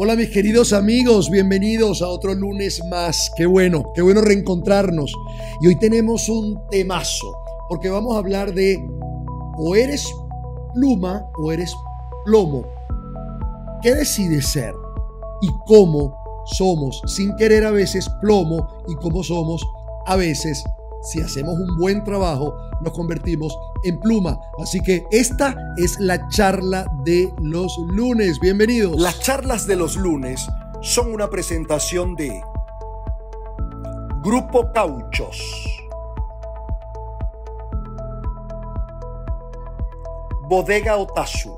Hola mis queridos amigos, bienvenidos a otro lunes más. Qué bueno, qué bueno reencontrarnos. Y hoy tenemos un temazo, porque vamos a hablar de o eres pluma o eres plomo. ¿Qué decides ser? ¿Y cómo somos sin querer a veces plomo y cómo somos a veces si hacemos un buen trabajo, nos convertimos en pluma. Así que esta es la charla de los lunes. Bienvenidos. Las charlas de los lunes son una presentación de Grupo Cauchos. Bodega Otazu.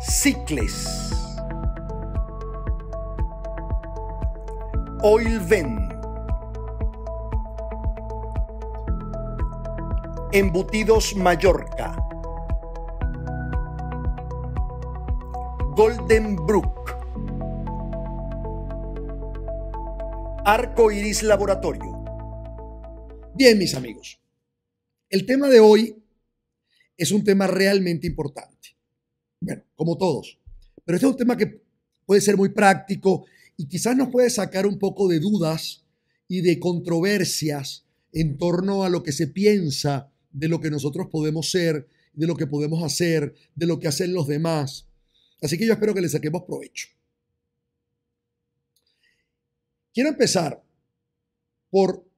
Cicles. ven Embutidos Mallorca. Golden Brook. Arco Iris Laboratorio. Bien, mis amigos. El tema de hoy es un tema realmente importante. Bueno, como todos. Pero este es un tema que puede ser muy práctico y quizás nos puede sacar un poco de dudas y de controversias en torno a lo que se piensa de lo que nosotros podemos ser, de lo que podemos hacer, de lo que hacen los demás. Así que yo espero que le saquemos provecho. Quiero empezar por,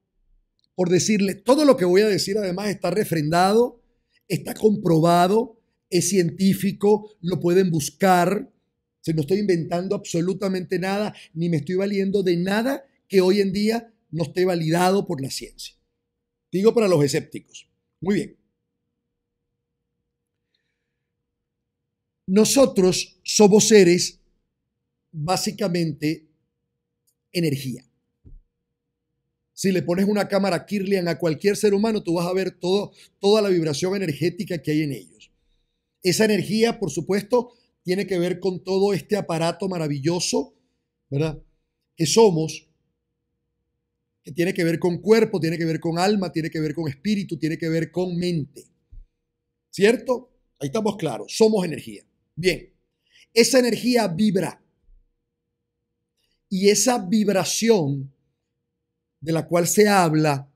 por decirle, todo lo que voy a decir además está refrendado, está comprobado, es científico, lo pueden buscar, no estoy inventando absolutamente nada, ni me estoy valiendo de nada que hoy en día no esté validado por la ciencia. Digo para los escépticos. Muy bien. Nosotros somos seres básicamente energía. Si le pones una cámara Kirlian a cualquier ser humano, tú vas a ver toda la vibración energética que hay en ellos. Esa energía, por supuesto, tiene que ver con todo este aparato maravilloso, ¿verdad? Que somos, que tiene que ver con cuerpo, tiene que ver con alma, tiene que ver con espíritu, tiene que ver con mente. ¿Cierto? Ahí estamos claros, somos energía. Bien, esa energía vibra. Y esa vibración de la cual se habla,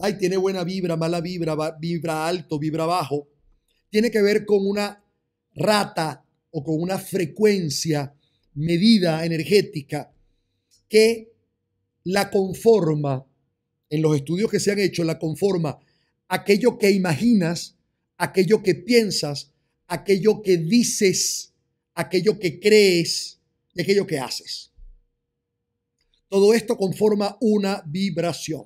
ay, tiene buena vibra, mala vibra, vibra alto, vibra bajo, tiene que ver con una rata o con una frecuencia, medida energética que la conforma, en los estudios que se han hecho, la conforma aquello que imaginas, aquello que piensas, aquello que dices, aquello que crees y aquello que haces. Todo esto conforma una vibración.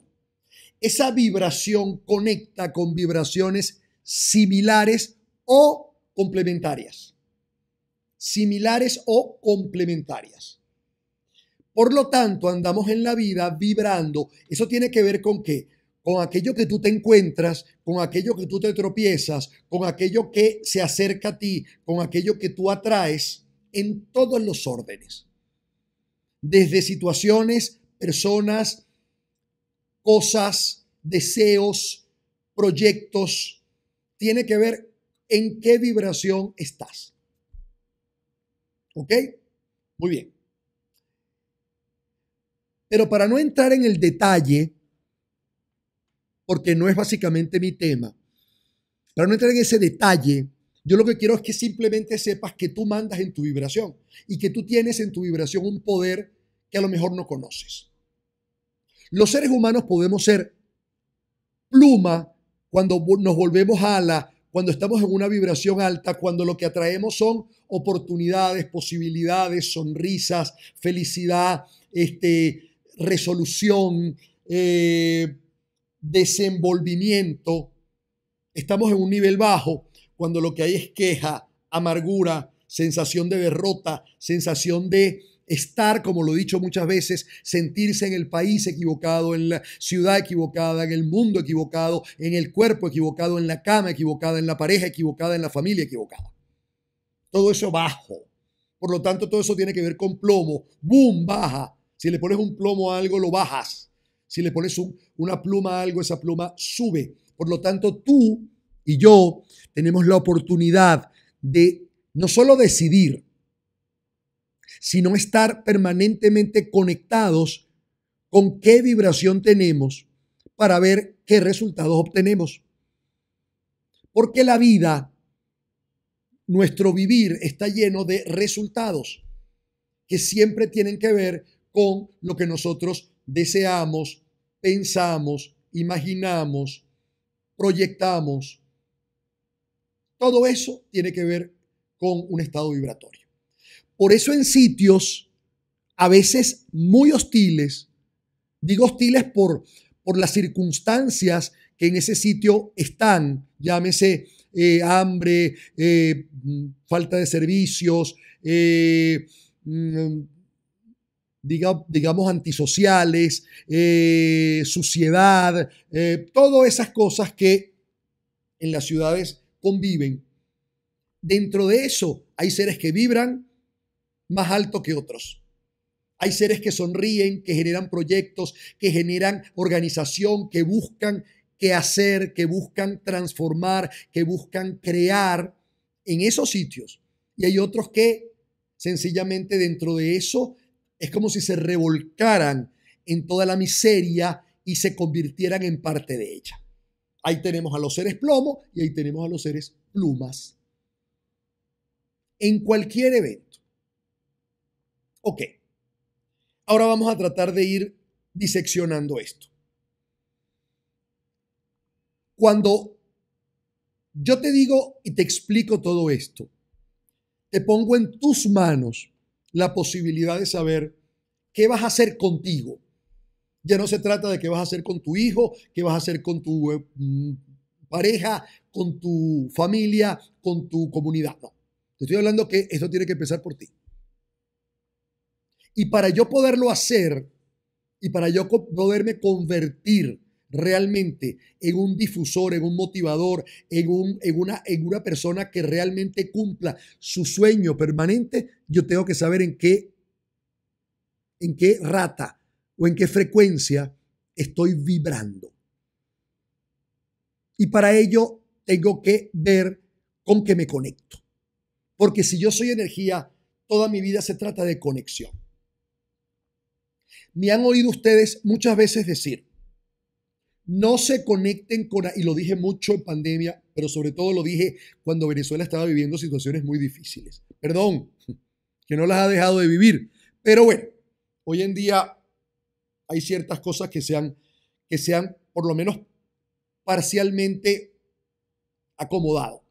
Esa vibración conecta con vibraciones similares o complementarias similares o complementarias. Por lo tanto, andamos en la vida vibrando. Eso tiene que ver con qué? Con aquello que tú te encuentras, con aquello que tú te tropiezas, con aquello que se acerca a ti, con aquello que tú atraes en todos los órdenes. Desde situaciones, personas, cosas, deseos, proyectos. Tiene que ver en qué vibración estás. ¿Ok? Muy bien. Pero para no entrar en el detalle, porque no es básicamente mi tema, para no entrar en ese detalle, yo lo que quiero es que simplemente sepas que tú mandas en tu vibración y que tú tienes en tu vibración un poder que a lo mejor no conoces. Los seres humanos podemos ser pluma cuando nos volvemos a la cuando estamos en una vibración alta, cuando lo que atraemos son oportunidades, posibilidades, sonrisas, felicidad, este, resolución, eh, desenvolvimiento. Estamos en un nivel bajo cuando lo que hay es queja, amargura, sensación de derrota, sensación de estar, como lo he dicho muchas veces, sentirse en el país equivocado, en la ciudad equivocada, en el mundo equivocado, en el cuerpo equivocado, en la cama equivocada, en la pareja equivocada, en la familia equivocada. Todo eso bajo. Por lo tanto, todo eso tiene que ver con plomo. ¡Bum! Baja. Si le pones un plomo a algo, lo bajas. Si le pones una pluma a algo, esa pluma sube. Por lo tanto, tú y yo tenemos la oportunidad de no solo decidir, sino estar permanentemente conectados con qué vibración tenemos para ver qué resultados obtenemos. Porque la vida, nuestro vivir está lleno de resultados que siempre tienen que ver con lo que nosotros deseamos, pensamos, imaginamos, proyectamos. Todo eso tiene que ver con un estado vibratorio. Por eso en sitios a veces muy hostiles, digo hostiles por, por las circunstancias que en ese sitio están, llámese eh, hambre, eh, falta de servicios, eh, mm, digamos antisociales, suciedad, todas esas cosas que en las ciudades conviven. Dentro de eso hay seres que vibran, más alto que otros. Hay seres que sonríen, que generan proyectos, que generan organización, que buscan qué hacer, que buscan transformar, que buscan crear en esos sitios. Y hay otros que sencillamente dentro de eso es como si se revolcaran en toda la miseria y se convirtieran en parte de ella. Ahí tenemos a los seres plomo y ahí tenemos a los seres plumas. En cualquier evento Ok. Ahora vamos a tratar de ir diseccionando esto. Cuando yo te digo y te explico todo esto, te pongo en tus manos la posibilidad de saber qué vas a hacer contigo. Ya no se trata de qué vas a hacer con tu hijo, qué vas a hacer con tu eh, mm, pareja, con tu familia, con tu comunidad. No. Te estoy hablando que esto tiene que empezar por ti. Y para yo poderlo hacer y para yo poderme convertir realmente en un difusor, en un motivador, en, un, en, una, en una persona que realmente cumpla su sueño permanente, yo tengo que saber en qué, en qué rata o en qué frecuencia estoy vibrando. Y para ello tengo que ver con qué me conecto. Porque si yo soy energía, toda mi vida se trata de conexión. Me han oído ustedes muchas veces decir, no se conecten con, y lo dije mucho en pandemia, pero sobre todo lo dije cuando Venezuela estaba viviendo situaciones muy difíciles. Perdón, que no las ha dejado de vivir. Pero bueno, hoy en día hay ciertas cosas que sean, que sean por lo menos parcialmente acomodado.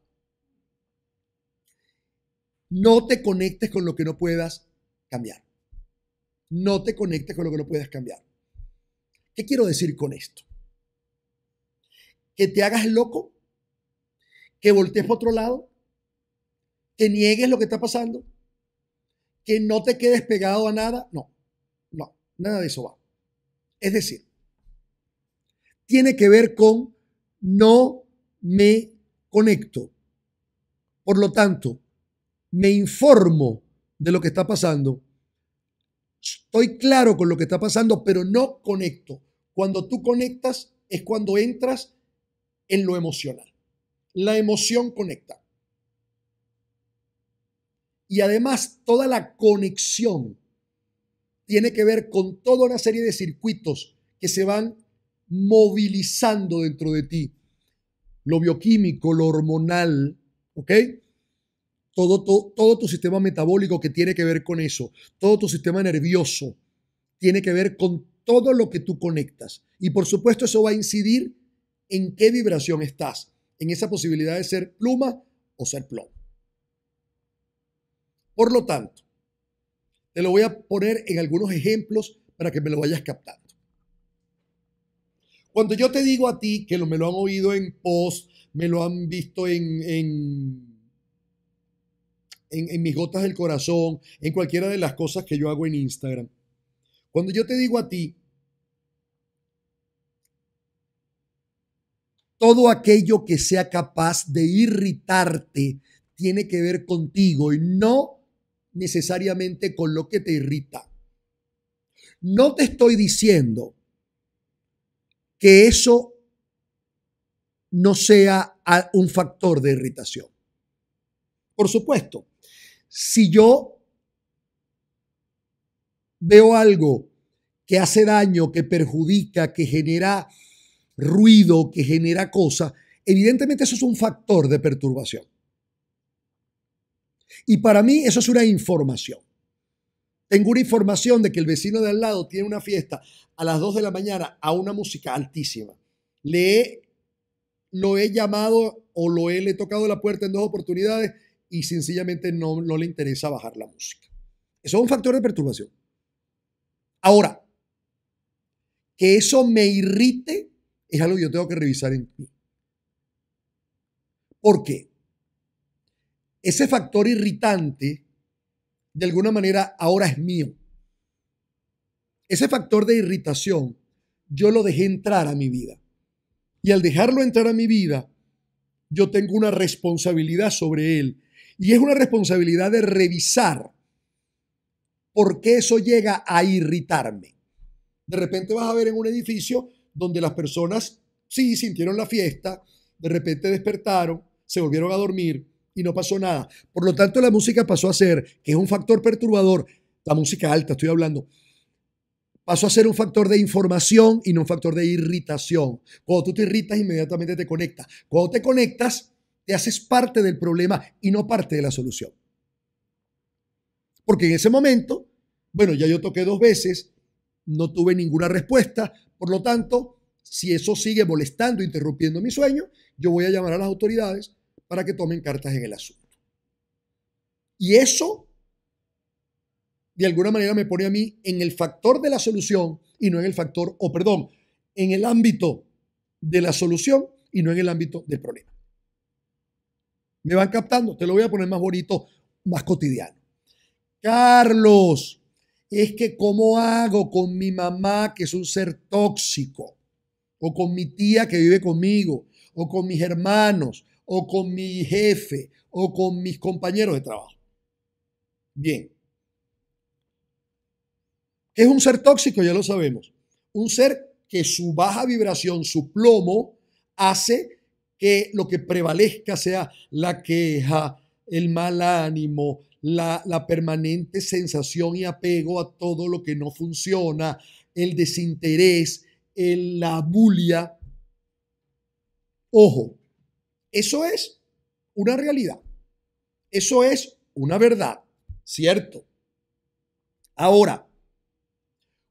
No te conectes con lo que no puedas cambiar no te conectes con lo que no puedes cambiar. ¿Qué quiero decir con esto? Que te hagas loco, que voltees para otro lado, que niegues lo que está pasando, que no te quedes pegado a nada. No, no, nada de eso va. Es decir, tiene que ver con no me conecto. Por lo tanto, me informo de lo que está pasando estoy claro con lo que está pasando, pero no conecto. Cuando tú conectas es cuando entras en lo emocional. La emoción conecta. Y además toda la conexión tiene que ver con toda una serie de circuitos que se van movilizando dentro de ti. Lo bioquímico, lo hormonal, ¿ok? todo, tu sistema metabólico que tiene que ver con eso, todo tu sistema nervioso tiene que ver con todo lo que tú conectas. Y por supuesto eso va a incidir en qué vibración estás, en esa posibilidad de ser pluma o ser plomo. Por lo tanto, te lo voy a poner en algunos ejemplos para que me lo vayas captando. Cuando yo te digo a ti que lo, me lo han oído en post, me lo han visto en en, mis gotas del corazón, en cualquiera de las cosas que yo hago en Instagram. Cuando yo te digo a ti, todo aquello que sea capaz de irritarte tiene que ver contigo y no necesariamente con lo que te irrita. No te estoy diciendo que eso no sea un factor de irritación. Por supuesto, si yo veo algo que hace daño, que perjudica, que genera ruido, que genera cosas, evidentemente eso es un factor de perturbación. Y para mí eso es una información. Tengo una información de que el vecino de al lado tiene una fiesta a las 2 de la mañana a una música altísima. Le he, lo he llamado o lo he, le he tocado la puerta en dos oportunidades y sencillamente no, le interesa bajar la música. Eso es un factor de perturbación. Ahora, que eso me irrite es algo que yo tengo que revisar en mí. ¿Por qué? Ese factor irritante, de alguna manera, ahora es mío. Ese factor de irritación, yo lo dejé entrar a mi vida. Y al dejarlo entrar a mi vida, yo tengo una responsabilidad sobre él y es una responsabilidad de revisar por qué eso llega a irritarme. De repente vas a ver en un edificio donde las personas sí sintieron la fiesta, de repente despertaron, se volvieron a dormir y no pasó nada. Por lo tanto, la música pasó a ser, que es un factor perturbador, la música alta, estoy hablando, pasó a ser un factor de información y no un factor de irritación. Cuando tú te irritas, inmediatamente te conectas. Cuando te conectas, te haces parte del problema y no parte de la solución. Porque en ese momento, bueno, ya yo toqué dos veces, no tuve ninguna respuesta, por lo tanto, si eso sigue molestando, interrumpiendo mi sueño, yo voy a llamar a las autoridades para que tomen cartas en el asunto. Y eso, de alguna manera, me pone a mí en el factor de la solución y no en el factor, o perdón, en el ámbito de la solución y no en el ámbito del problema. Me van captando, te lo voy a poner más bonito, más cotidiano. Carlos, es que ¿cómo hago con mi mamá que es un ser tóxico? O con mi tía que vive conmigo, o con mis hermanos, o con mi jefe, o con mis compañeros de trabajo. Bien. es un ser tóxico? Ya lo sabemos. Un ser que su baja vibración, su plomo, hace que lo que prevalezca sea la queja, el mal ánimo, la, la permanente sensación y apego a todo lo que no funciona, el desinterés, la bulia. Ojo, eso es una realidad. Eso es una verdad, ¿cierto? Ahora,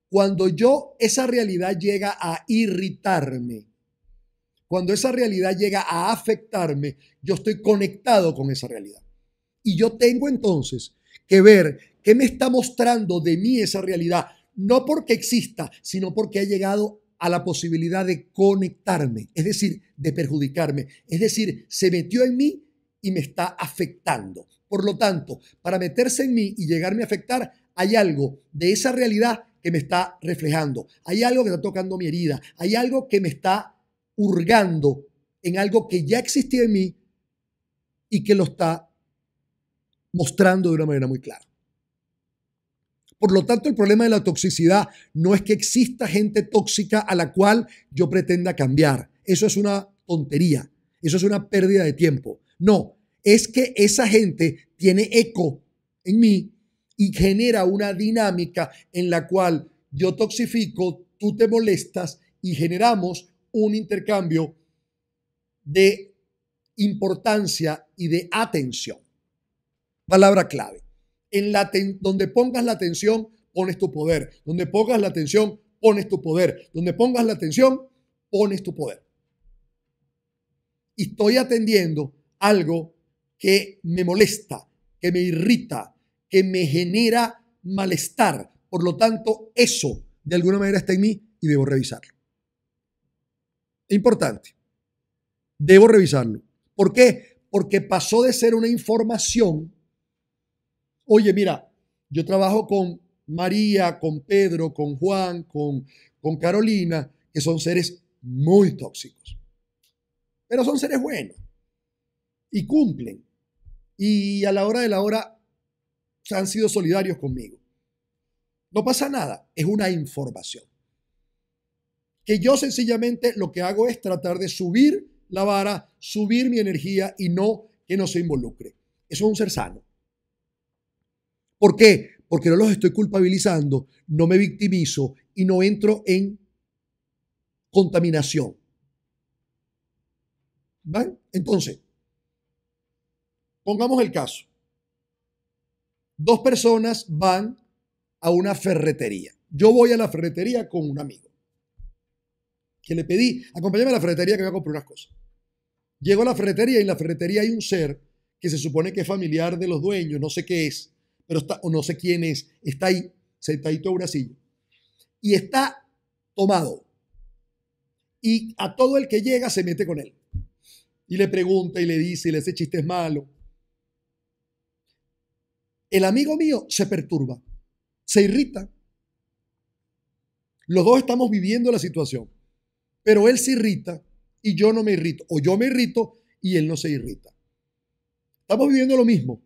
cuando yo esa realidad llega a irritarme, cuando esa realidad llega a afectarme, yo estoy conectado con esa realidad. Y yo tengo entonces que ver qué me está mostrando de mí esa realidad, no porque exista, sino porque ha llegado a la posibilidad de conectarme, es decir, de perjudicarme. Es decir, se metió en mí y me está afectando. Por lo tanto, para meterse en mí y llegarme a afectar, hay algo de esa realidad que me está reflejando, hay algo que está tocando mi herida, hay algo que me está hurgando en algo que ya existía en mí y que lo está mostrando de una manera muy clara. Por lo tanto, el problema de la toxicidad no es que exista gente tóxica a la cual yo pretenda cambiar. Eso es una tontería. Eso es una pérdida de tiempo. No, es que esa gente tiene eco en mí y genera una dinámica en la cual yo toxifico, tú te molestas y generamos un intercambio de importancia y de atención. Palabra clave. En la donde pongas la atención, pones tu poder. Donde pongas la atención, pones tu poder. Donde pongas la atención, pones tu poder. Y estoy atendiendo algo que me molesta, que me irrita, que me genera malestar. Por lo tanto, eso de alguna manera está en mí y debo revisarlo. Importante. Debo revisarlo. ¿Por qué? Porque pasó de ser una información. Oye, mira, yo trabajo con María, con Pedro, con Juan, con, con Carolina, que son seres muy tóxicos. Pero son seres buenos y cumplen. Y a la hora de la hora han sido solidarios conmigo. No pasa nada, es una información que yo sencillamente lo que hago es tratar de subir la vara, subir mi energía y no que no se involucre. Eso es un ser sano. ¿Por qué? Porque no los estoy culpabilizando, no me victimizo y no entro en contaminación. ¿Van? Entonces, pongamos el caso. Dos personas van a una ferretería. Yo voy a la ferretería con un amigo que le pedí, acompáñame a la ferretería que voy a comprar unas cosas. Llego a la ferretería y en la ferretería hay un ser que se supone que es familiar de los dueños, no sé qué es, pero está, o no sé quién es, está ahí, sentadito a un asillo. Y está tomado. Y a todo el que llega se mete con él. Y le pregunta y le dice y le hace chistes malos. El amigo mío se perturba, se irrita. Los dos estamos viviendo la situación pero él se irrita y yo no me irrito, o yo me irrito y él no se irrita. Estamos viviendo lo mismo.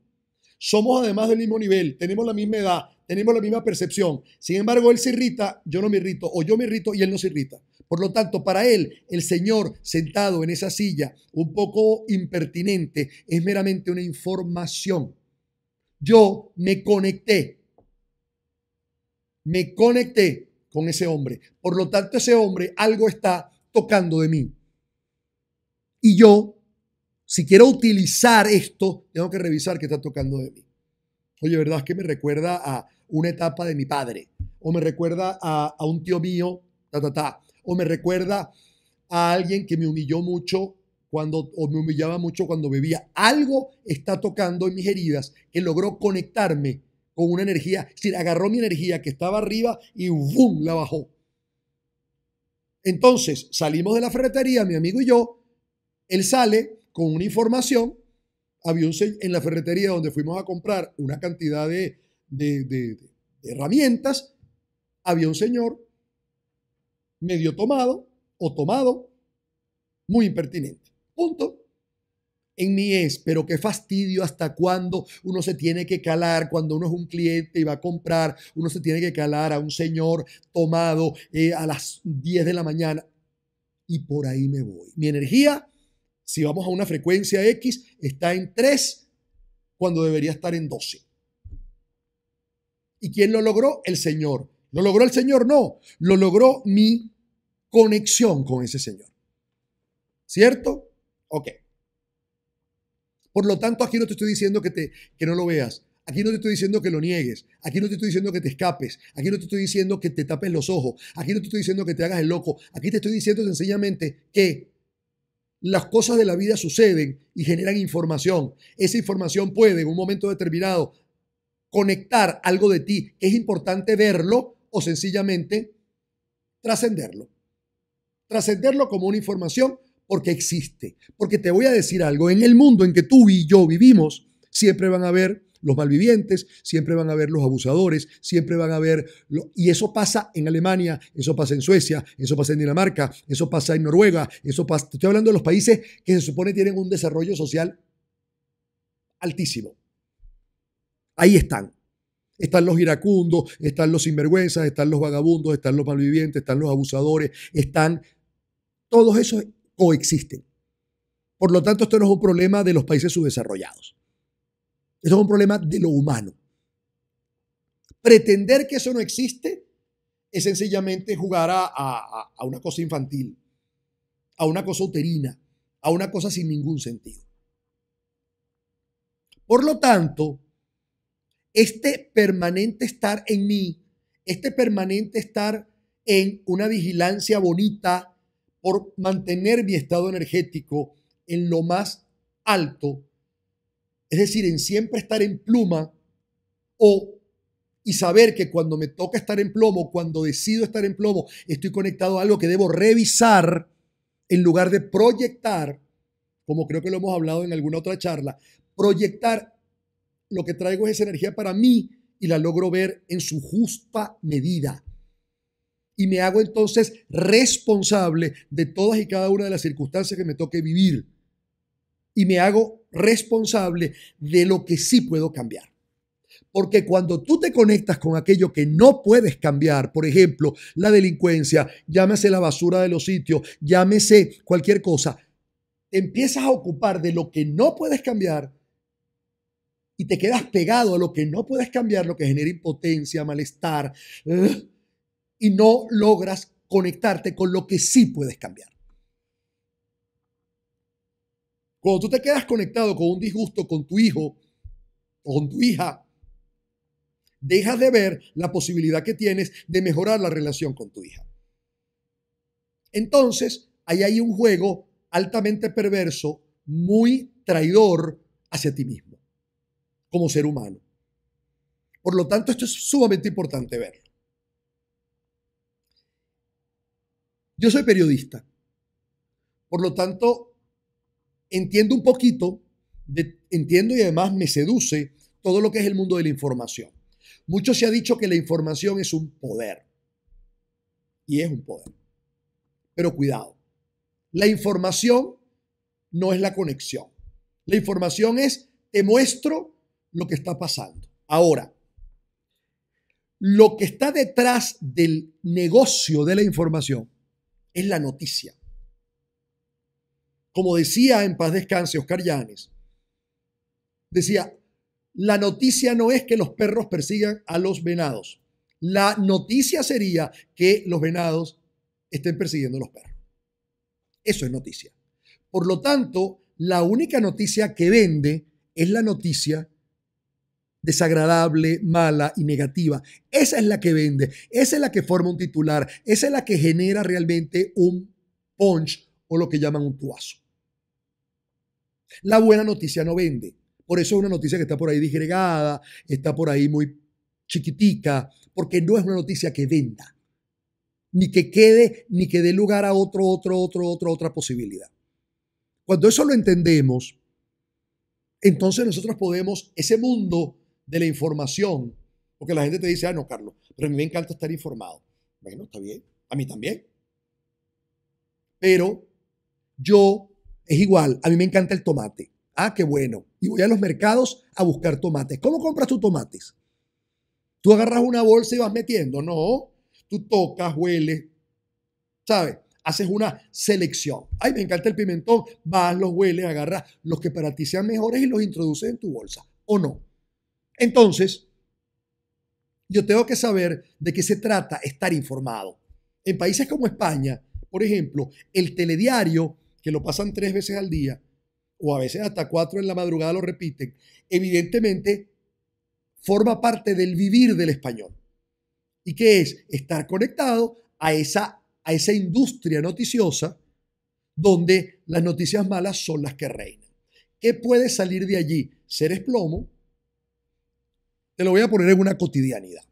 Somos además del mismo nivel, tenemos la misma edad, tenemos la misma percepción. Sin embargo, él se irrita, yo no me irrito, o yo me irrito y él no se irrita. Por lo tanto, para él, el Señor sentado en esa silla, un poco impertinente, es meramente una información. Yo me conecté. Me conecté con ese hombre. Por lo tanto, ese hombre algo está tocando de mí. Y yo, si quiero utilizar esto, tengo que revisar qué está tocando de mí. Oye, ¿verdad? Es que me recuerda a una etapa de mi padre, o me recuerda a, un tío mío, ta, ta, ta, o me recuerda a alguien que me humilló mucho cuando, o me humillaba mucho cuando bebía. Algo está tocando en mis heridas que logró conectarme con una energía, es agarró mi energía que estaba arriba y ¡boom! la bajó. Entonces salimos de la ferretería, mi amigo y yo, él sale con una información, había un en la ferretería donde fuimos a comprar una cantidad de, de, de herramientas, había un señor medio tomado o tomado, muy impertinente. Punto en mí es, pero qué fastidio hasta cuando uno se tiene que calar, cuando uno es un cliente y va a comprar, uno se tiene que calar a un señor tomado eh, a las 10 de la mañana. Y por ahí me voy. Mi energía, si vamos a una frecuencia X, está en 3 cuando debería estar en 12. ¿Y quién lo logró? El Señor. ¿Lo logró el Señor? No. Lo logró mi conexión con ese Señor. ¿Cierto? Ok. Por lo tanto, aquí no te estoy diciendo que, te, que no lo veas. Aquí no te estoy diciendo que lo niegues. Aquí no te estoy diciendo que te escapes. Aquí no te estoy diciendo que te tapes los ojos. Aquí no te estoy diciendo que te hagas el loco. Aquí te estoy diciendo sencillamente que las cosas de la vida suceden y generan información. Esa información puede en un momento determinado conectar algo de ti es importante verlo o sencillamente trascenderlo. Trascenderlo como una información porque existe. Porque te voy a decir algo, en el mundo en que tú y yo vivimos, siempre van a haber los malvivientes, siempre van a haber los abusadores, siempre van a haber... y eso pasa en Alemania, eso pasa en Suecia, eso pasa en Dinamarca, eso pasa en Noruega, eso pasa... estoy hablando de los países que se supone tienen un desarrollo social altísimo. Ahí están. Están los iracundos, están los sinvergüenzas, están los vagabundos, están los malvivientes, están los abusadores, están... Todos esos coexisten. Por lo tanto, esto no es un problema de los países subdesarrollados. Esto es un problema de lo humano. Pretender que eso no existe es sencillamente jugar a, a una cosa infantil, a una cosa uterina, a una cosa sin ningún sentido. Por lo tanto, este permanente estar en mí, este permanente estar en una vigilancia bonita, por mantener mi estado energético en lo más alto, es decir, en siempre estar en pluma o y saber que cuando me toca estar en plomo, cuando decido estar en plomo, estoy conectado a algo que debo revisar en lugar de proyectar, como creo que lo hemos hablado en alguna otra charla, proyectar lo que traigo es esa energía para mí y la logro ver en su justa medida y me hago entonces responsable de todas y cada una de las circunstancias que me toque vivir. Y me hago responsable de lo que sí puedo cambiar. Porque cuando tú te conectas con aquello que no puedes cambiar, por ejemplo, la delincuencia, llámese la basura de los sitios, llámese cualquier cosa, empiezas a ocupar de lo que no puedes cambiar y te quedas pegado a lo que no puedes cambiar, lo que genera impotencia, malestar, y no logras conectarte con lo que sí puedes cambiar. Cuando tú te quedas conectado con un disgusto con tu hijo o con tu hija, dejas de ver la posibilidad que tienes de mejorar la relación con tu hija. Entonces, ahí hay un juego altamente perverso, muy traidor hacia ti mismo, como ser humano. Por lo tanto, esto es sumamente importante verlo. Yo soy periodista. Por lo tanto, entiendo un poquito, entiendo y además me seduce todo lo que es el mundo de la información. Mucho se ha dicho que la información es un poder. Y es un poder. Pero cuidado. La información no es la conexión. La información es, te muestro lo que está pasando. Ahora, lo que está detrás del negocio de la información es la noticia. Como decía en paz descanse Oscar Llanes, decía, la noticia no es que los perros persigan a los venados. La noticia sería que los venados estén persiguiendo a los perros. Eso es noticia. Por lo tanto, la única noticia que vende es la noticia desagradable, mala y negativa. Esa es la que vende, esa es la que forma un titular, esa es la que genera realmente un punch o lo que llaman un tuazo. La buena noticia no vende. Por eso es una noticia que está por ahí disgregada, está por ahí muy chiquitica, porque no es una noticia que venda, ni que quede, ni que dé lugar a otro, otro, otro, otro, otra posibilidad. Cuando eso lo entendemos, entonces nosotros podemos, ese mundo de la información, porque la gente te dice, ah, no, Carlos, pero a mí me encanta estar informado. Bueno, está bien, a mí también. Pero yo es igual, a mí me encanta el tomate. Ah, qué bueno. Y voy a los mercados a buscar tomates. ¿Cómo compras tus tomates? Tú agarras una bolsa y vas metiendo. No, tú tocas, hueles, ¿sabes? Haces una selección. Ay, me encanta el pimentón. Vas, los hueles, agarras los que para ti sean mejores y los introduces en tu bolsa. ¿O no? Entonces, yo tengo que saber de qué se trata estar informado. En países como España, por ejemplo, el telediario, que lo pasan tres veces al día, o a veces hasta cuatro en la madrugada lo repiten, evidentemente forma parte del vivir del español. ¿Y qué es? Estar conectado a esa, a esa industria noticiosa donde las noticias malas son las que reinan. ¿Qué puede salir de allí? Ser esplomo, lo voy a poner en una cotidianidad.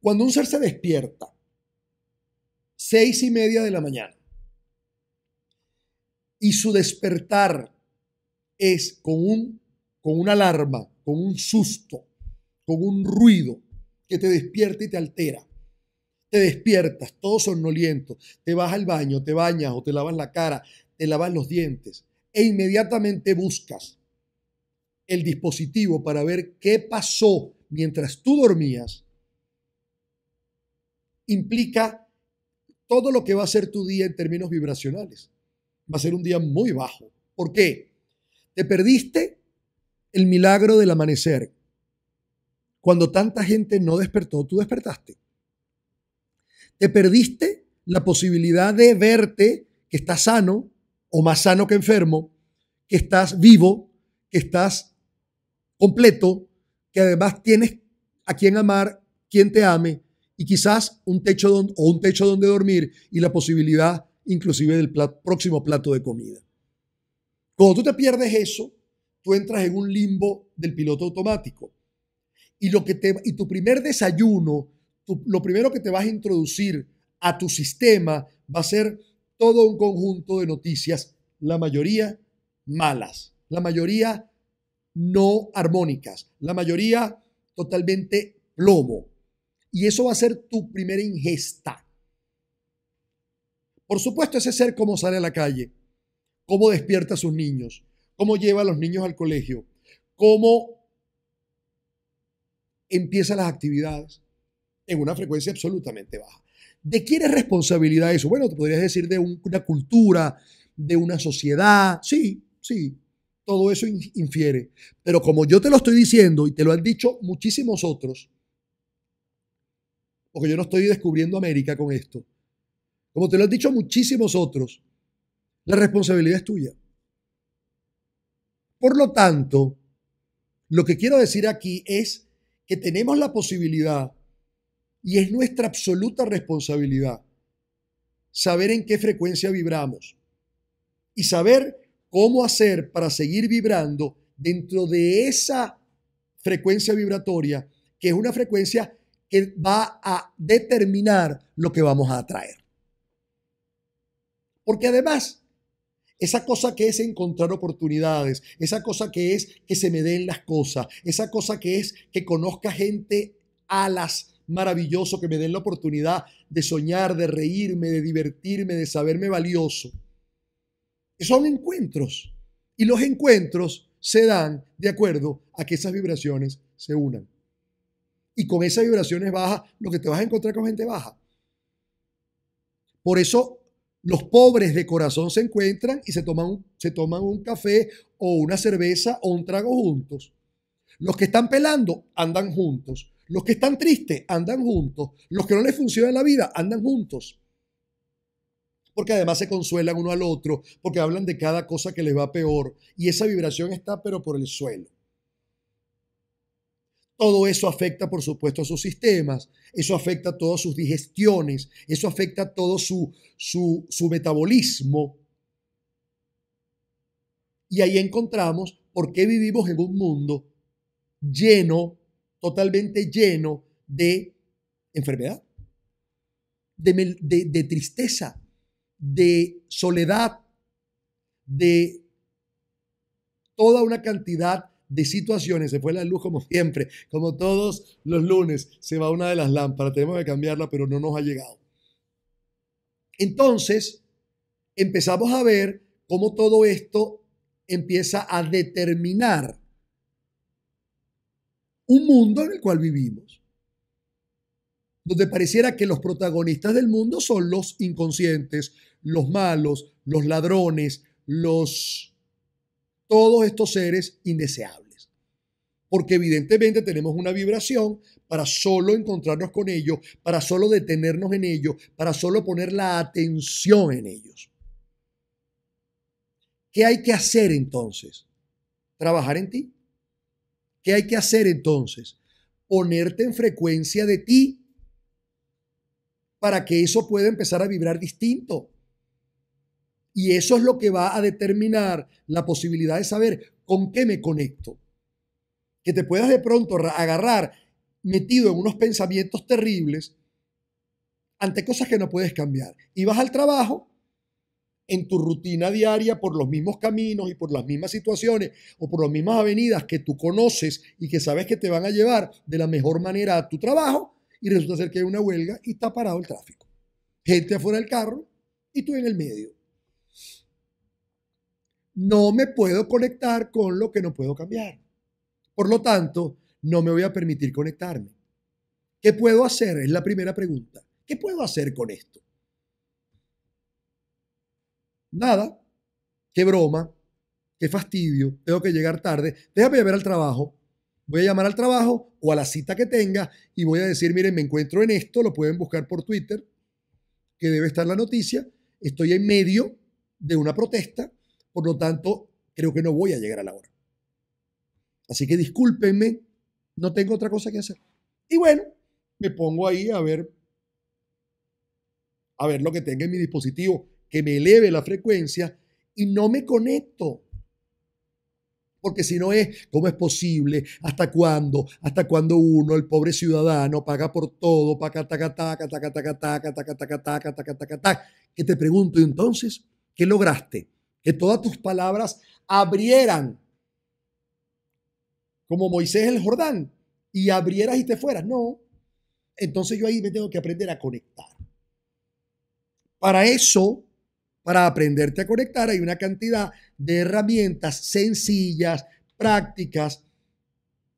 Cuando un ser se despierta, seis y media de la mañana, y su despertar es con, un, con una alarma, con un susto, con un ruido que te despierta y te altera. Te despiertas, todo sonoliento, te vas al baño, te bañas o te lavas la cara, te lavas los dientes e inmediatamente buscas el dispositivo para ver qué pasó mientras tú dormías, implica todo lo que va a ser tu día en términos vibracionales. Va a ser un día muy bajo. ¿Por qué? Te perdiste el milagro del amanecer. Cuando tanta gente no despertó, tú despertaste. Te perdiste la posibilidad de verte que estás sano o más sano que enfermo, que estás vivo, que estás completo, que además tienes a quien amar, quien te ame y quizás un techo o un techo donde dormir y la posibilidad inclusive del próximo plato de comida. Cuando tú te pierdes eso, tú entras en un limbo del piloto automático. Y, lo que te, y tu primer desayuno, lo primero que te vas a introducir a tu sistema va a ser todo un conjunto de noticias, la mayoría malas, la mayoría no armónicas, la mayoría totalmente plomo. Y eso va a ser tu primera ingesta. Por supuesto, ese ser cómo sale a la calle, cómo despierta a sus niños, cómo lleva a los niños al colegio, cómo empieza las actividades en una frecuencia absolutamente baja. ¿De quién es responsabilidad eso? Bueno, te podrías decir de una cultura, de una sociedad, sí, sí, todo eso infiere. Pero como yo te lo estoy diciendo y te lo han dicho muchísimos otros, porque yo no estoy descubriendo América con esto, como te lo han dicho muchísimos otros, la responsabilidad es tuya. Por lo tanto, lo que quiero decir aquí es que tenemos la posibilidad y es nuestra absoluta responsabilidad saber en qué frecuencia vibramos y saber cómo hacer para seguir vibrando dentro de esa frecuencia vibratoria, que es una frecuencia que va a determinar lo que vamos a atraer. Porque además, esa cosa que es encontrar oportunidades, esa cosa que es que se me den las cosas, esa cosa que es que conozca gente a las maravilloso, que me den la oportunidad de soñar, de reírme, de divertirme, de saberme valioso son encuentros. Y los encuentros se dan de acuerdo a que esas vibraciones se unan. Y con esas vibraciones bajas, lo que te vas a encontrar con gente baja. Por eso los pobres de corazón se encuentran y se toman, se toman un café o una cerveza o un trago juntos. Los que están pelando andan juntos. Los que están tristes andan juntos. Los que no les funciona la vida andan juntos porque además se consuelan uno al otro, porque hablan de cada cosa que les va peor, y esa vibración está pero por el suelo. Todo eso afecta, por supuesto, a sus sistemas, eso afecta a todas sus digestiones, eso afecta a todo su, su, metabolismo. Y ahí encontramos por qué vivimos en un mundo lleno, totalmente lleno de enfermedad, de tristeza, de soledad, de toda una cantidad de situaciones. Se fue la luz como siempre, como todos los lunes. Se va una de las lámparas, tenemos que cambiarla, pero no nos ha llegado. Entonces, empezamos a ver cómo todo esto empieza a determinar un mundo en el cual vivimos donde pareciera que los protagonistas del mundo son los inconscientes, los malos, los ladrones, los todos estos seres indeseables. Porque evidentemente tenemos una vibración para solo encontrarnos con ellos, para solo detenernos en ellos, para solo poner la atención en ellos. ¿Qué hay que hacer entonces? Trabajar en ti. ¿Qué hay que hacer entonces? Ponerte en frecuencia de ti para que eso pueda empezar a vibrar distinto. Y eso es lo que va a determinar la posibilidad de saber con qué me conecto. Que te puedas de pronto agarrar metido en unos pensamientos terribles ante cosas que no puedes cambiar. Y vas al trabajo en tu rutina diaria por los mismos caminos y por las mismas situaciones o por las mismas avenidas que tú conoces y que sabes que te van a llevar de la mejor manera a tu trabajo y resulta ser que hay una huelga y está parado el tráfico. Gente afuera del carro y tú en el medio. No me puedo conectar con lo que no puedo cambiar. Por lo tanto, no me voy a permitir conectarme. ¿Qué puedo hacer? Es la primera pregunta. ¿Qué puedo hacer con esto? Nada. Qué broma. Qué fastidio. Tengo que llegar tarde. Déjame ver al trabajo voy a llamar al trabajo o a la cita que tenga y voy a decir, miren, me encuentro en esto, lo pueden buscar por Twitter, que debe estar la noticia, estoy en medio de una protesta, por lo tanto, creo que no voy a llegar a la hora. Así que discúlpenme, no tengo otra cosa que hacer. Y bueno, me pongo ahí a ver a ver lo que tenga en mi dispositivo que me eleve la frecuencia y no me conecto. Porque si no es, ¿cómo es posible? ¿Hasta cuándo? ¿Hasta cuándo uno, el pobre ciudadano, paga por todo? Paga, Que te pregunto entonces, ¿qué lograste? Que todas tus palabras abrieran, como Moisés el Jordán, y abrieras y te fueras. No. Entonces yo ahí me tengo que aprender a conectar. Para eso para aprenderte a conectar hay una cantidad de herramientas sencillas, prácticas,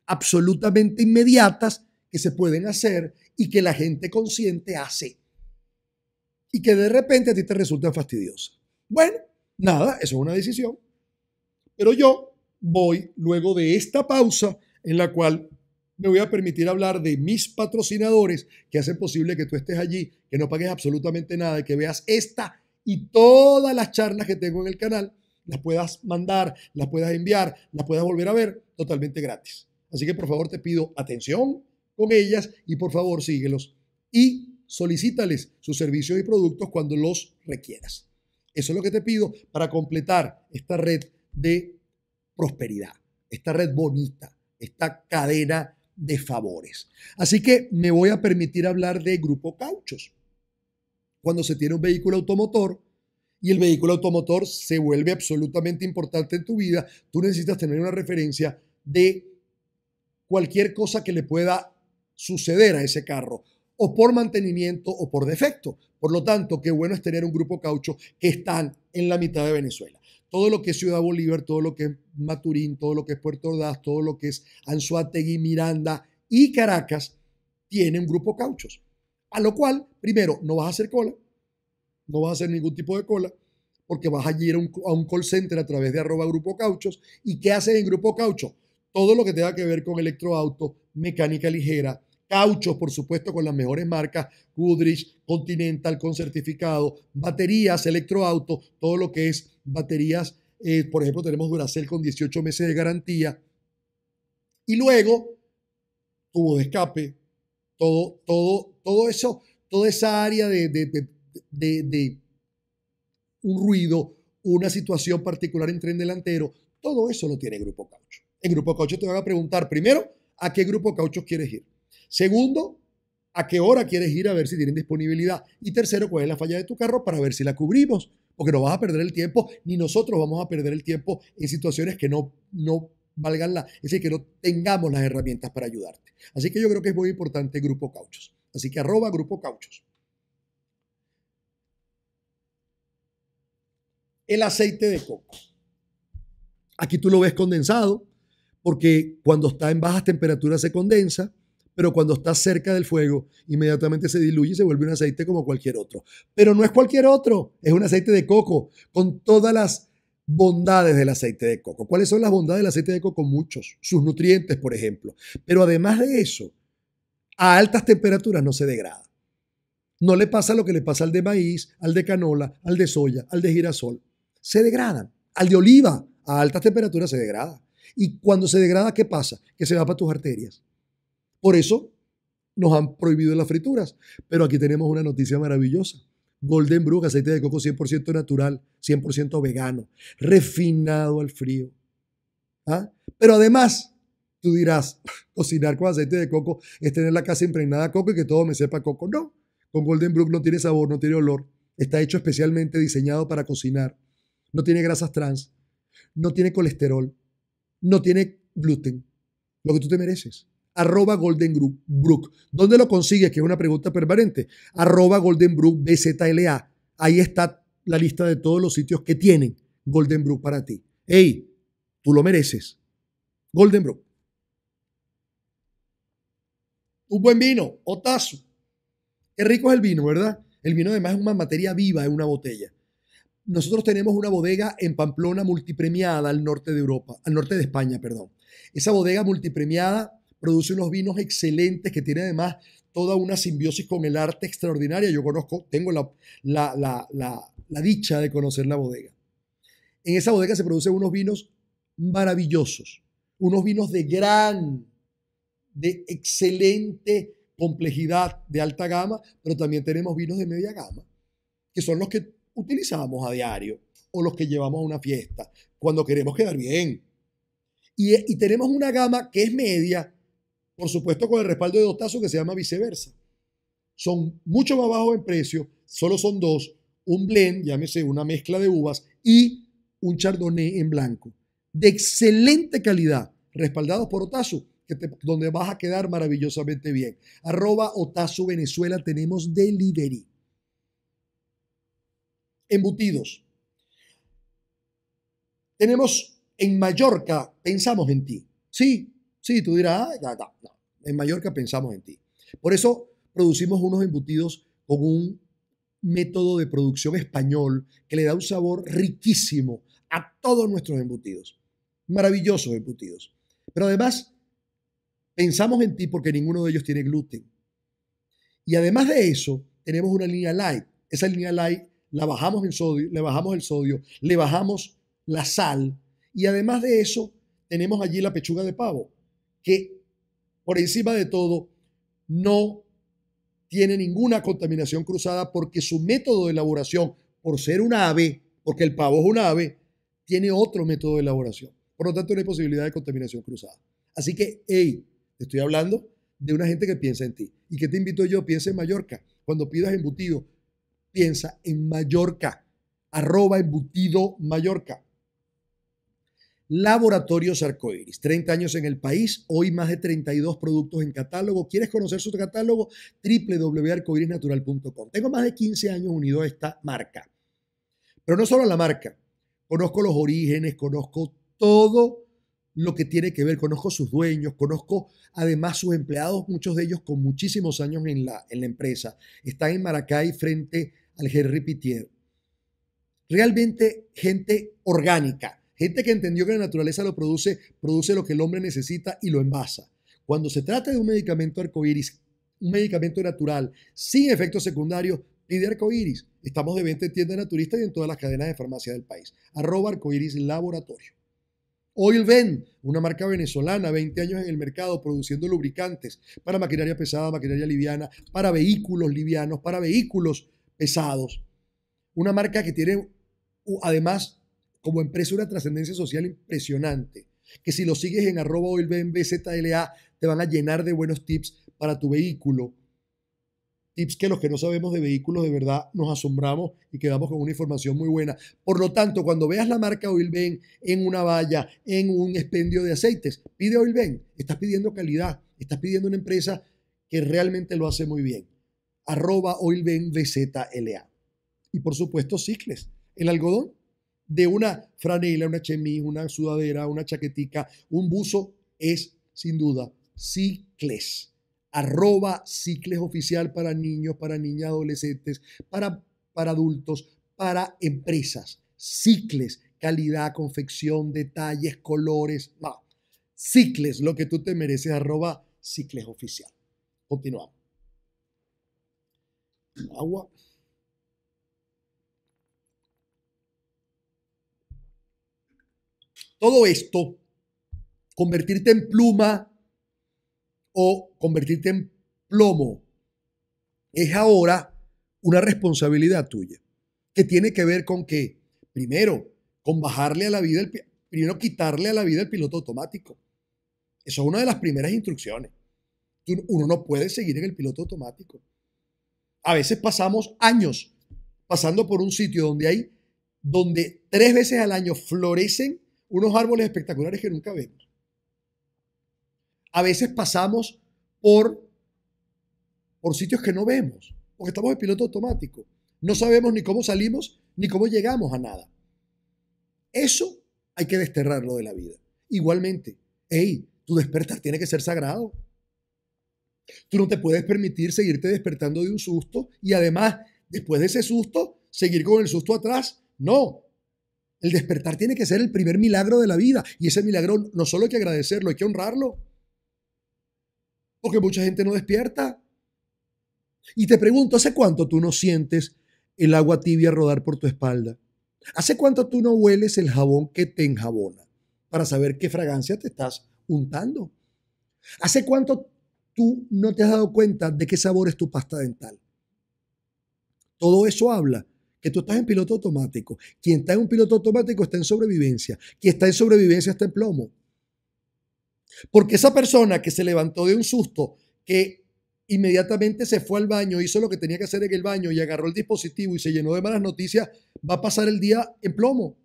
absolutamente inmediatas que se pueden hacer y que la gente consciente hace y que de repente a ti te resultan fastidiosas. Bueno, nada, eso es una decisión. Pero yo voy luego de esta pausa en la cual me voy a permitir hablar de mis patrocinadores que hacen posible que tú estés allí, que no pagues absolutamente nada y que veas esta y todas las charlas que tengo en el canal las puedas mandar, las puedas enviar, las puedas volver a ver totalmente gratis. Así que por favor te pido atención con ellas y por favor síguelos y solicítales sus servicios y productos cuando los requieras. Eso es lo que te pido para completar esta red de prosperidad, esta red bonita, esta cadena de favores. Así que me voy a permitir hablar de Grupo Cauchos cuando se tiene un vehículo automotor y el vehículo automotor se vuelve absolutamente importante en tu vida, tú necesitas tener una referencia de cualquier cosa que le pueda suceder a ese carro, o por mantenimiento o por defecto. Por lo tanto, qué bueno es tener un grupo caucho que están en la mitad de Venezuela. Todo lo que es Ciudad Bolívar, todo lo que es Maturín, todo lo que es Puerto Ordaz, todo lo que es Anzuategui, Miranda y Caracas, tienen grupo cauchos. A lo cual, primero, no vas a hacer cola, no vas a hacer ningún tipo de cola, porque vas a ir a un, call center a través de arroba Grupo Cauchos. ¿Y qué haces en Grupo Caucho? Todo lo que tenga que ver con electroauto, mecánica ligera, cauchos, por supuesto, con las mejores marcas, Goodrich, Continental, con certificado, baterías, electroauto, todo lo que es baterías, eh, por ejemplo, tenemos Duracell con 18 meses de garantía. Y luego, tubo de escape, todo, todo, todo eso, toda esa área de, un ruido, una situación particular en tren delantero, todo eso lo tiene Grupo Caucho. En Grupo Caucho te van a preguntar primero a qué Grupo Caucho quieres ir. Segundo, a qué hora quieres ir a ver si tienen disponibilidad. Y tercero, cuál es la falla de tu carro para ver si la cubrimos. Porque no vas a perder el tiempo, ni nosotros vamos a perder el tiempo en situaciones que no, no valgan la, es decir, que no tengamos las herramientas para ayudarte. Así que yo creo que es muy importante Grupo Cauchos. Así que arroba Grupo Cauchos. El aceite de coco. Aquí tú lo ves condensado, porque cuando está en bajas temperaturas se condensa, pero cuando está cerca del fuego, inmediatamente se diluye y se vuelve un aceite como cualquier otro. Pero no es cualquier otro, es un aceite de coco, con todas las bondades del aceite de coco. ¿Cuáles son las bondades del aceite de coco? Muchos, sus nutrientes, por ejemplo. Pero además de eso, a altas temperaturas no se degrada. No le pasa lo que le pasa al de maíz, al de canola, al de soya, al de girasol. Se degradan. Al de oliva, a altas temperaturas se degrada. Y cuando se degrada, ¿qué pasa? Que se va para tus arterias. Por eso nos han prohibido las frituras. Pero aquí tenemos una noticia maravillosa. Golden Brook, aceite de coco 100% natural, 100% vegano, refinado al frío. ¿Ah? Pero además, Tú dirás, cocinar con aceite de coco es tener la casa impregnada de coco y que todo me sepa coco. No, con Golden Brook no tiene sabor, no tiene olor. Está hecho especialmente diseñado para cocinar. No tiene grasas trans, no tiene colesterol, no tiene gluten. Lo que tú te mereces arroba Golden Brook. ¿Dónde lo consigues? Que es una pregunta permanente. Arroba Golden Brook BZLA. Ahí está la lista de todos los sitios que tienen Golden Brook para ti. ¡Ey! Tú lo mereces. Golden Brook. Un buen vino, otazo. Qué rico es el vino, ¿verdad? El vino además es una materia viva en una botella. Nosotros tenemos una bodega en Pamplona multipremiada al norte de Europa, al norte de España, perdón. Esa bodega multipremiada produce unos vinos excelentes que tiene además toda una simbiosis con el arte extraordinaria. Yo conozco, tengo la, la dicha de conocer la bodega. En esa bodega se producen unos vinos maravillosos, unos vinos de gran de excelente complejidad de alta gama, pero también tenemos vinos de media gama, que son los que utilizamos a diario o los que llevamos a una fiesta, cuando queremos quedar bien. Y, tenemos una gama que es media, por supuesto con el respaldo de dos que se llama viceversa. Son mucho más bajos en precio, solo son dos, un blend, llámese una mezcla de uvas, y un chardonnay en blanco, de excelente calidad, respaldados por Otazo, donde vas a quedar maravillosamente bien. Arroba Otazo Venezuela tenemos delivery. Embutidos. Tenemos en Mallorca, pensamos en ti. Sí, sí, tú dirás, no. Ah, en Mallorca pensamos en ti. Por eso producimos unos embutidos con un método de producción español que le da un sabor riquísimo a todos nuestros embutidos. Maravillosos embutidos. Pero además Pensamos en ti porque ninguno de ellos tiene gluten. Y además de eso, tenemos una línea light. Esa línea light la bajamos en sodio, le bajamos el sodio, le bajamos la sal y además de eso tenemos allí la pechuga de pavo que por encima de todo no tiene ninguna contaminación cruzada porque su método de elaboración, por ser un ave, porque el pavo es un ave, tiene otro método de elaboración. Por lo tanto, no hay posibilidad de contaminación cruzada. Así que, hey, estoy hablando de una gente que piensa en ti. ¿Y que te invito yo? Piensa en Mallorca. Cuando pidas embutido, piensa en Mallorca. Arroba embutido Mallorca. Laboratorios Arcoiris, 30 años en el país, hoy más de 32 productos en catálogo. ¿Quieres conocer su catálogo? www.arcoirisnatural.com. Tengo más de 15 años unido a esta marca. Pero no solo a la marca, conozco los orígenes, conozco todo lo que tiene que ver, conozco sus dueños, conozco además sus empleados, muchos de ellos con muchísimos años en la, en la empresa. Están en Maracay frente al Henry Pitier. Realmente gente orgánica, gente que entendió que la naturaleza lo produce, produce lo que el hombre necesita y lo envasa. Cuando se trata de un medicamento arcoíris, un medicamento natural, sin efectos secundarios, pide arcoíris. Estamos de venta en tiendas naturistas y en todas las cadenas de farmacia del país. Arroba arcoíris laboratorio. Oilven, una marca venezolana, 20 años en el mercado produciendo lubricantes para maquinaria pesada, maquinaria liviana, para vehículos livianos, para vehículos pesados. Una marca que tiene además como empresa una trascendencia social impresionante, que si lo sigues en arroba oilvenbzla te van a llenar de buenos tips para tu vehículo tips que los que no sabemos de vehículos de verdad nos asombramos y quedamos con una información muy buena. Por lo tanto, cuando veas la marca Oilben en una valla, en un expendio de aceites, pide Oilben. Estás pidiendo calidad, estás pidiendo una empresa que realmente lo hace muy bien. Arroba Oilben VZLA. Y por supuesto, cicles. El algodón de una franela, una chemise, una sudadera, una chaquetica, un buzo es sin duda cicles arroba cicles oficial para niños, para niñas, adolescentes, para, para adultos, para empresas. Cicles, calidad, confección, detalles, colores. No. Cicles, lo que tú te mereces, arroba cicles oficial. Continuamos. Agua. Todo esto, convertirte en pluma o convertirte en plomo, es ahora una responsabilidad tuya, que tiene que ver con que, primero, con bajarle a la vida, el, primero quitarle a la vida el piloto automático. Eso es una de las primeras instrucciones. Uno no puede seguir en el piloto automático. A veces pasamos años pasando por un sitio donde hay, donde tres veces al año florecen unos árboles espectaculares que nunca vemos a veces pasamos por, por sitios que no vemos, porque estamos en piloto automático. No sabemos ni cómo salimos ni cómo llegamos a nada. Eso hay que desterrarlo de la vida. Igualmente, hey, tu despertar tiene que ser sagrado. Tú no te puedes permitir seguirte despertando de un susto y además, después de ese susto, seguir con el susto atrás. No. El despertar tiene que ser el primer milagro de la vida y ese milagro no solo hay que agradecerlo, hay que honrarlo. Porque mucha gente no despierta. Y te pregunto, ¿hace cuánto tú no sientes el agua tibia rodar por tu espalda? ¿Hace cuánto tú no hueles el jabón que te enjabona para saber qué fragancia te estás untando? ¿Hace cuánto tú no te has dado cuenta de qué sabor es tu pasta dental? Todo eso habla que tú estás en piloto automático. Quien está en un piloto automático está en sobrevivencia. Quien está en sobrevivencia está en plomo. Porque esa persona que se levantó de un susto, que inmediatamente se fue al baño, hizo lo que tenía que hacer en el baño y agarró el dispositivo y se llenó de malas noticias, va a pasar el día en plomo.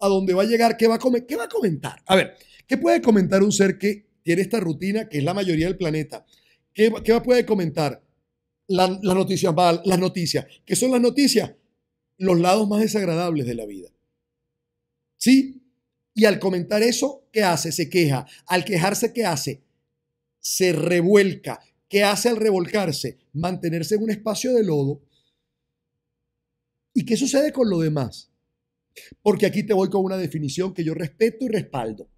¿A dónde va a llegar? ¿Qué va a, comer? ¿Qué va a comentar? A ver, ¿qué puede comentar un ser que tiene esta rutina, que es la mayoría del planeta? ¿Qué, qué puede comentar? Las noticias mal, las noticias. ¿Qué son las noticias? Los lados más desagradables de la vida. ¿Sí? Y al comentar eso, ¿qué hace? Se queja. Al quejarse, ¿qué hace? Se revuelca. ¿Qué hace al revolcarse? Mantenerse en un espacio de lodo. ¿Y qué sucede con lo demás? Porque aquí te voy con una definición que yo respeto y respaldo.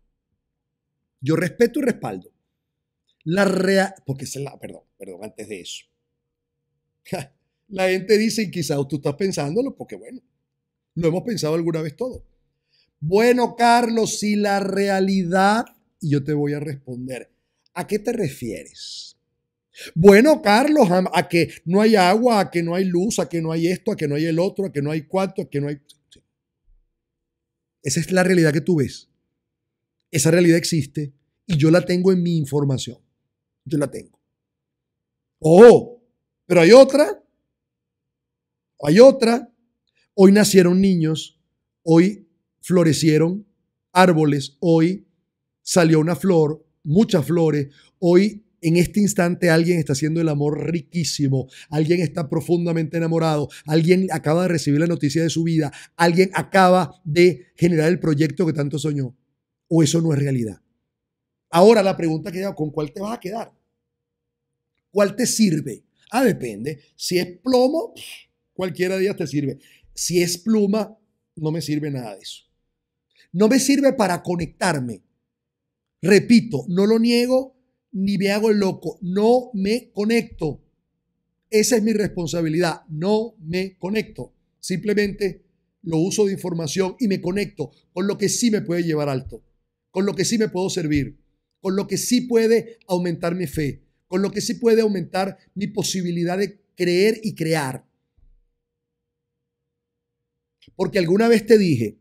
Yo respeto y respaldo. La real... Porque es la... Perdón, perdón, antes de eso. La gente dice, y quizás tú estás pensándolo, porque bueno, lo hemos pensado alguna vez todo. Bueno, Carlos, si la realidad, y yo te voy a responder, ¿a qué te refieres? Bueno, Carlos, a, que no hay agua, a que no hay luz, a que no hay esto, a que no hay el otro, a que no hay cuánto, a que no hay... Esa es la realidad que tú ves. Esa realidad existe y yo la tengo en mi información. Yo la tengo. Oh, pero hay otra. Hay otra. Hoy nacieron niños. Hoy florecieron árboles, hoy salió una flor, muchas flores, hoy en este instante alguien está haciendo el amor riquísimo, alguien está profundamente enamorado, alguien acaba de recibir la noticia de su vida, alguien acaba de generar el proyecto que tanto soñó. ¿O eso no es realidad? Ahora la pregunta que hago, ¿con cuál te vas a quedar? ¿Cuál te sirve? Ah, depende. Si es plomo, cualquiera de ellas te sirve. Si es pluma, no me sirve nada de eso. No me sirve para conectarme. Repito, no lo niego ni me hago el loco. No me conecto. Esa es mi responsabilidad. No me conecto. Simplemente lo uso de información y me conecto con lo que sí me puede llevar alto, con lo que sí me puedo servir, con lo que sí puede aumentar mi fe, con lo que sí puede aumentar mi posibilidad de creer y crear. Porque alguna vez te dije,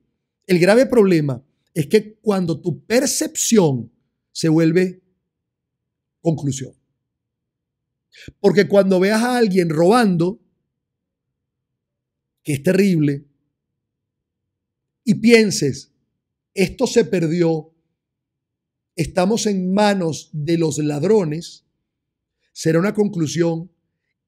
el grave problema es que cuando tu percepción se vuelve conclusión. Porque cuando veas a alguien robando, que es terrible, y pienses, esto se perdió, estamos en manos de los ladrones, será una conclusión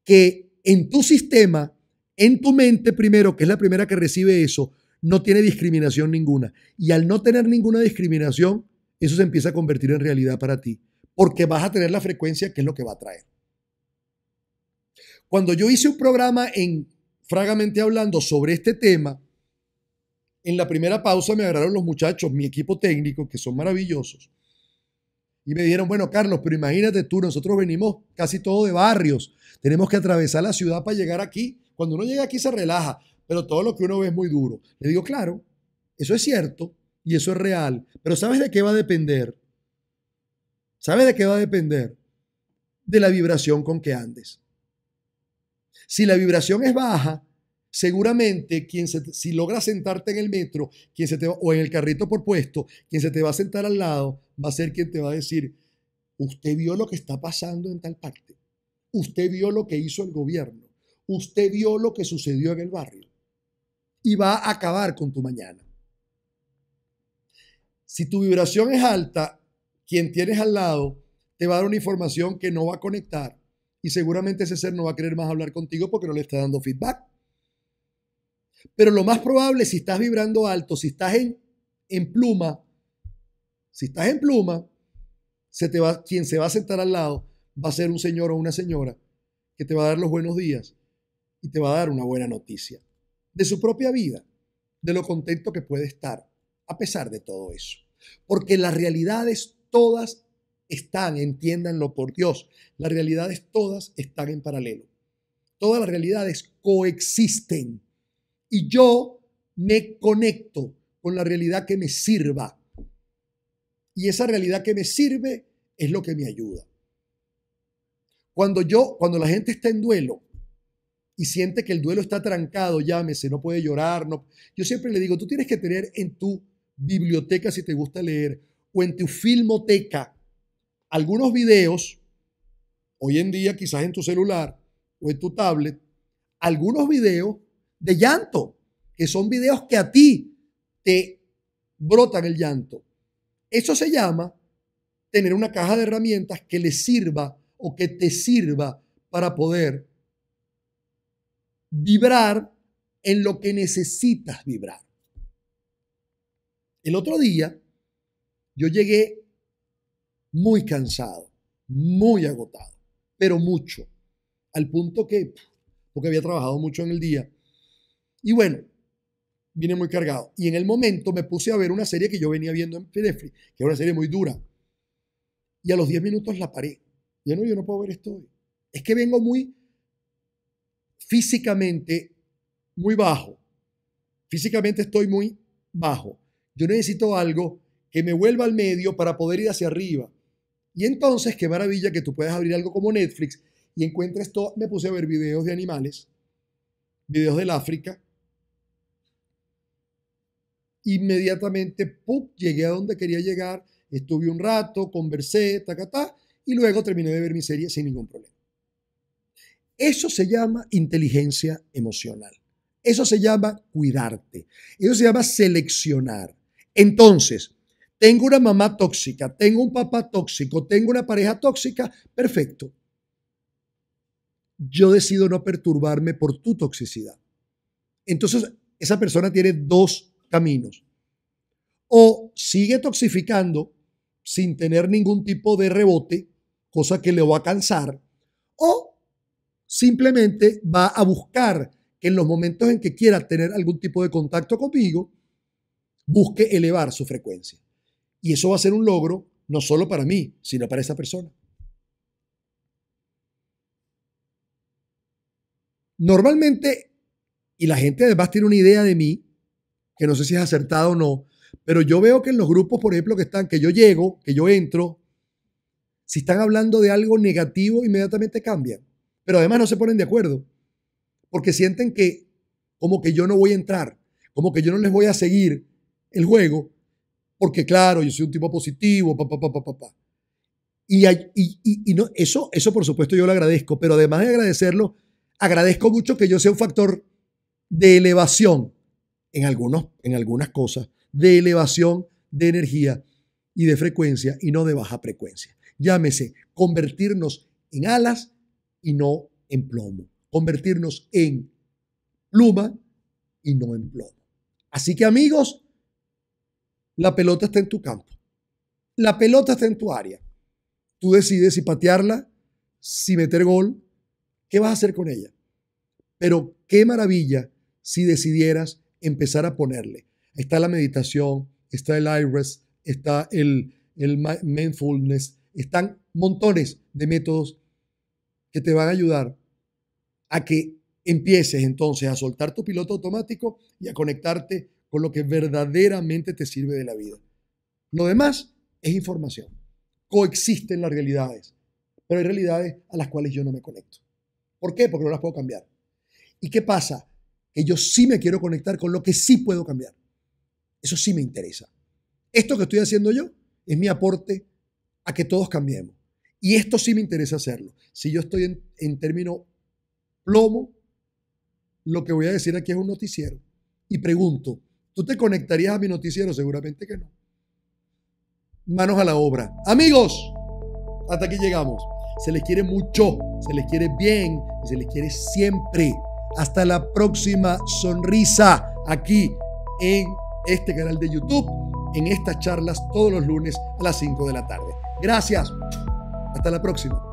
que en tu sistema, en tu mente primero, que es la primera que recibe eso, no tiene discriminación ninguna. Y al no tener ninguna discriminación, eso se empieza a convertir en realidad para ti, porque vas a tener la frecuencia que es lo que va a traer. Cuando yo hice un programa en Fragamente Hablando sobre este tema, en la primera pausa me agarraron los muchachos, mi equipo técnico, que son maravillosos, y me dijeron, bueno, Carlos, pero imagínate tú, nosotros venimos casi todo de barrios, tenemos que atravesar la ciudad para llegar aquí. Cuando uno llega aquí se relaja, pero todo lo que uno ve es muy duro. Le digo, claro, eso es cierto y eso es real, pero ¿sabes de qué va a depender? ¿Sabes de qué va a depender? De la vibración con que andes. Si la vibración es baja, seguramente quien se, si logra sentarte en el metro, quien se te o en el carrito por puesto, quien se te va a sentar al lado va a ser quien te va a decir, usted vio lo que está pasando en tal parte, usted vio lo que hizo el gobierno, usted vio lo que sucedió en el barrio y va a acabar con tu mañana. Si tu vibración es alta, quien tienes al lado te va a dar una información que no va a conectar y seguramente ese ser no va a querer más hablar contigo porque no le está dando feedback. Pero lo más probable, si estás vibrando alto, si estás en, en pluma, si estás en pluma, quien se va a sentar al lado va a ser un señor o una señora que te va a dar los buenos días y te va a dar una buena noticia de su propia vida, de lo contento que puede estar, a pesar de todo eso. Porque las realidades todas están, entiéndanlo por Dios, las realidades todas están en paralelo. Todas las realidades coexisten. Y yo me conecto con la realidad que me sirva. Y esa realidad que me sirve es lo que me ayuda. Cuando yo, cuando la gente está en duelo, y siente que el duelo está trancado, llámese, no puede llorar. No. Yo siempre le digo, tú tienes que tener en tu biblioteca, si te gusta leer, o en tu filmoteca, algunos videos, hoy en día quizás en tu celular o en tu tablet, algunos videos de llanto, que son videos que a ti te brotan el llanto. Eso se llama tener una caja de herramientas que le sirva o que te sirva para poder vibrar en lo que necesitas vibrar. El otro día yo llegué muy cansado, muy agotado, pero mucho, al punto que, porque había trabajado mucho en el día, y bueno, vine muy cargado. Y en el momento me puse a ver una serie que yo venía viendo en Netflix, que era una serie muy dura, y a los 10 minutos la paré. Ya no, yo no puedo ver esto. Es que vengo muy físicamente muy bajo. Físicamente estoy muy bajo. Yo necesito algo que me vuelva al medio para poder ir hacia arriba. Y entonces, qué maravilla que tú puedas abrir algo como Netflix y encuentres todo. Me puse a ver videos de animales, videos del África. Inmediatamente, ¡pup! llegué a donde quería llegar. Estuve un rato, conversé, tacatá, y luego terminé de ver mi serie sin ningún problema. Eso se llama inteligencia emocional. Eso se llama cuidarte. Eso se llama seleccionar. Entonces, tengo una mamá tóxica, tengo un papá tóxico, tengo una pareja tóxica, perfecto. Yo decido no perturbarme por tu toxicidad. Entonces, esa persona tiene dos caminos. O sigue toxificando sin tener ningún tipo de rebote, cosa que le va a cansar, o simplemente va a buscar que en los momentos en que quiera tener algún tipo de contacto conmigo, busque elevar su frecuencia. Y eso va a ser un logro no solo para mí, sino para esa persona. Normalmente, y la gente además tiene una idea de mí, que no sé si es acertada o no, pero yo veo que en los grupos, por ejemplo, que están, que yo llego, que yo entro, si están hablando de algo negativo, inmediatamente cambian. Pero además no se ponen de acuerdo, porque sienten que como que yo no voy a entrar, como que yo no les voy a seguir el juego, porque claro, yo soy un tipo positivo, pa, pa, pa, Pa, pa. Y, no, eso, eso por supuesto yo lo agradezco, pero además de agradecerlo, agradezco mucho que yo sea un factor de elevación en, algunos, en algunas cosas, de elevación de energía y de frecuencia y no de baja frecuencia. Llámese convertirnos en alas y no en plomo. Convertirnos en pluma y no en plomo. Así que amigos, la pelota está en tu campo. La pelota está en tu área. Tú decides si patearla, si meter gol, qué vas a hacer con ella. Pero qué maravilla si decidieras empezar a ponerle. Está la meditación, está el IRES, está el, el mindfulness, están montones de métodos que te van a ayudar a que empieces entonces a soltar tu piloto automático y a conectarte con lo que verdaderamente te sirve de la vida. Lo demás es información. Coexisten las realidades, pero hay realidades a las cuales yo no me conecto. ¿Por qué? Porque no las puedo cambiar. ¿Y qué pasa? Que yo sí me quiero conectar con lo que sí puedo cambiar. Eso sí me interesa. Esto que estoy haciendo yo es mi aporte a que todos cambiemos. Y esto sí me interesa hacerlo. Si yo estoy en, término plomo, lo que voy a decir aquí es un noticiero. Y pregunto, ¿tú te conectarías a mi noticiero? Seguramente que no. Manos a la obra. Amigos, hasta aquí llegamos. Se les quiere mucho, se les quiere bien y se les quiere siempre. Hasta la próxima sonrisa aquí en este canal de YouTube, en estas charlas todos los lunes a las 5 de la tarde. Gracias. Hasta la próxima.